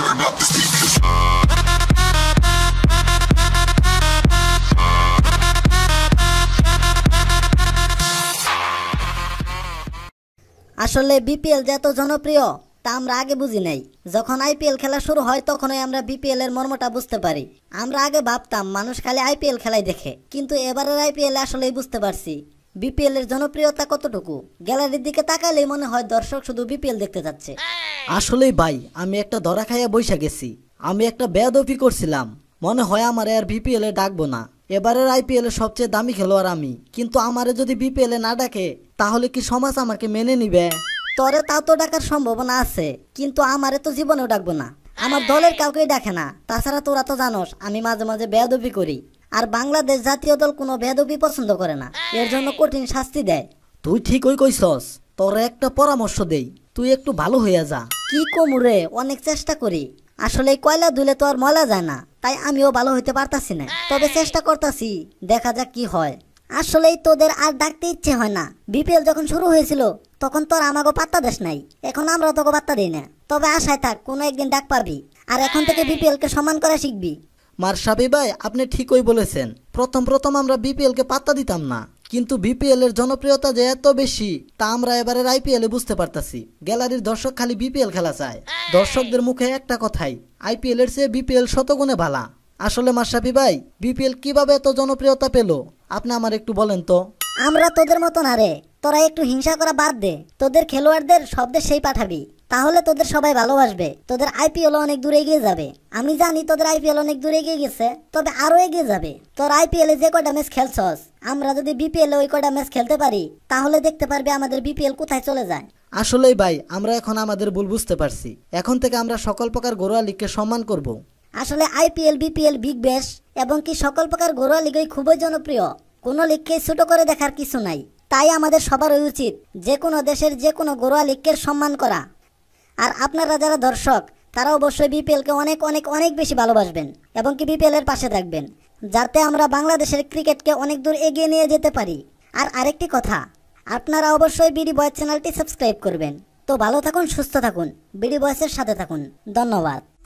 turn up the speakers. আসলে BPL যে এত জনপ্রিয় তা আমরা আগে বুঝি নাই যখন আইপিএল খেলা শুরু হয় তখনই আমরা বিপিএল এর মর্মটা বুঝতে পারি আমরা আগে ভাবতাম মানুষ খালি আইপিএল খেলাই দেখে কিন্তু এবারের আইপিএল আসলেই বুঝতে পারছি বিপিএল এর জনপ্রিয়তা কতটুকু গ্যালারির দিকে তাকালেই মনে হয় দর্শক শুধু বিপিএল দেখতে যাচ্ছে আসলেই ভাই আমি একটা ধরা খাইয়া বৈশা গেছি আমি একটা বেয়াদফি করছিলাম মনে হয় আমার আর বিপিএল এ ডাকবো না এবারের আইপিএল এর সবচেয়ে দামি খেলোয়াড় আমি কিন্তু আমারে যদি বিপিএল এ না ডাকে তাহলে কি সমাজ আমাকে মেনে নিবে তরে তা তো ডাকার সম্ভাবনা আছে কিন্তু আমারে তো জীবনেও ডাকবো না আমার দলের কাউকেই ডাকে না তাছাড়া তোরা তো জানোস আমি মাঝে মাঝে বেয়াদবি করি আর বাংলাদেশ জাতীয় দল কোনো ভেদবি পছন্দ করে না এর জন্য কঠিন শাস্তি দেয় তুই ঠিকই কইছস তোর একটা পরামর্শ দেই তুই একটু ভালো হইয়া যা কি কমুরে অনেক চেষ্টা করি আসলে কয়লা ধুলে তো আর ময়লা যায় না তাই আমিও ভালো হইতে পারতাছি না তবে চেষ্টা করতাছি দেখা যাক কি হয় আসলেই তোদের আর ডাকতে ইচ্ছে হয় না বিপিএল যখন শুরু হয়েছিল তখন তোর আমাকে পাত্তা দেশ নাই এখন আমরা তোকে পাত্তা দিই না তবে আশায় থাক কোনো একদিন ডাক পারবি আর এখন থেকে বিপিএল কে সমান করা শিখবি মারসাবি ভাই আপনি ঠিকই বলেছেন প্রথম প্রথম আমরা বিপিএলকে পাত্তা দিতাম না কিন্তু বিপিএল এর জনপ্রিয়তা যে এত বেশি তা আমরা এবারের আইপিএল এ বুঝতে পারতাছি গ্যালারির দর্শক খালি বিপিএল খেলা চায় দর্শকদের মুখে একটা কথাই আইপিএল এর চেয়ে বিপিএল শতগুণে ভালা আসলে মাসাবি ভাই বিপিএল কিভাবে এত জনপ্রিয়তা পেল আপনি আমার একটু বলেন তো আমরা তোদের মতন আরে তোরা একটু হিংসা করা বাদ দে তোদের খেলোয়াড়দের শব্দে সেই পাঠাবি তাহলে তোদের সবাই ভালোবাসবে তোদের আইপিএল অনেক দূরে এগিয়ে যাবে আমি জানি তোদের আইপিএল অনেক দূরে এগিয়ে গেছে তবে আরও এগিয়ে যাবে তোর আইপিএলে যে কয়টা ম্যাচ খেলছস আমরা যদি বিপিএলে ওই কয়টা ম্যাচ খেলতে পারি তাহলে দেখতে পারবে আমাদের বিপিএল কোথায় চলে যায় আসলেই ভাই আমরা এখন আমাদের ভুল বুঝতে পারছি এখন থেকে আমরা সকল প্রকার ঘরোয়া লীগকে সম্মান করব আসলে আইপিএল বিপিএল বিগ ব্যাশ এবং কি সকল প্রকার ঘরোয়া লিগই খুবই জনপ্রিয় কোনো লীগকে ছোট করে দেখার কিছু নাই তাই আমাদের সবার উচিত যে কোনো দেশের যে কোনো ঘরোয়া লিগকে সম্মান করা আর আপনারা যারা দর্শক তারা অবশ্যই বিপিএলকে অনেক অনেক অনেক বেশি ভালোবাসবেন এবং কি বিপিএলের পাশে থাকবেন যাতে আমরা বাংলাদেশের ক্রিকেটকে অনেক দূর এগিয়ে নিয়ে যেতে পারি আর আরেকটি কথা আপনারা অবশ্যই বিডি বয়েজ চ্যানেলটি সাবস্ক্রাইব করবেন তো ভালো থাকুন সুস্থ থাকুন বিডি বয়েসের সাথে থাকুন ধন্যবাদ